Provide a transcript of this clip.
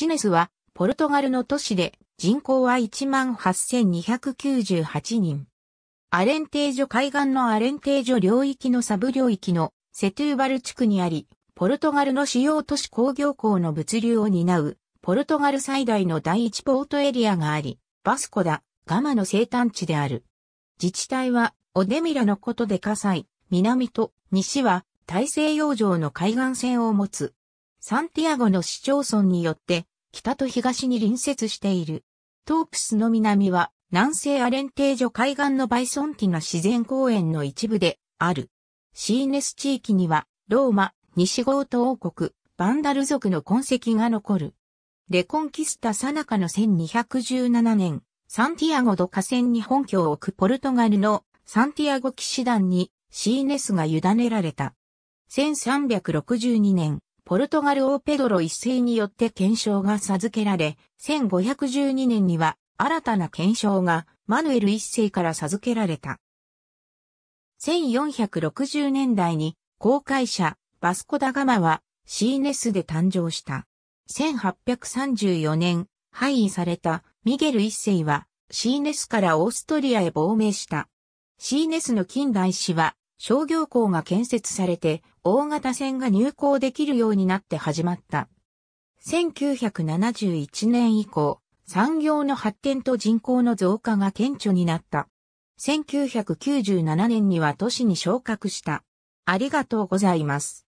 シネスは、ポルトガルの都市で、人口は18,298人。アレンテージョ海岸のアレンテージョ領域のサブ領域のセトゥーバル地区にあり、ポルトガルの主要都市工業港の物流を担う、ポルトガル最大の第一ポートエリアがあり、バスコダ、ガマの生誕地である。自治体は、オデミラのことで火災、南と西は大西洋上の海岸線を持つ。サンティアゴの市町村によって北と東に隣接している。トープスの南は南西アレンテージョ海岸のバイソンティナ自然公園の一部である。シーネス地域にはローマ、西ゴート王国、バンダル族の痕跡が残る。レコンキスタ最中の1217年、サンティアゴド河川に本拠を置くポルトガルのサンティアゴ騎士団にシーネスが委ねられた。1362年、ポルトガル王ペドロ一世によって検証が授けられ、1512年には新たな検証がマヌエル一世から授けられた。1460年代に公開者バスコダガマはシーネスで誕生した。1834年、廃位されたミゲル一世はシーネスからオーストリアへ亡命した。シーネスの近代史は商業港が建設されて、大型船が入港できるようになって始まった。1971年以降、産業の発展と人口の増加が顕著になった。1997年には都市に昇格した。ありがとうございます。